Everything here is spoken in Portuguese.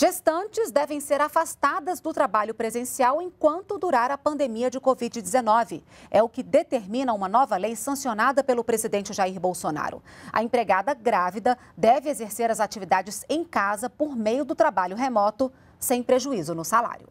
Gestantes devem ser afastadas do trabalho presencial enquanto durar a pandemia de Covid-19. É o que determina uma nova lei sancionada pelo presidente Jair Bolsonaro. A empregada grávida deve exercer as atividades em casa por meio do trabalho remoto, sem prejuízo no salário.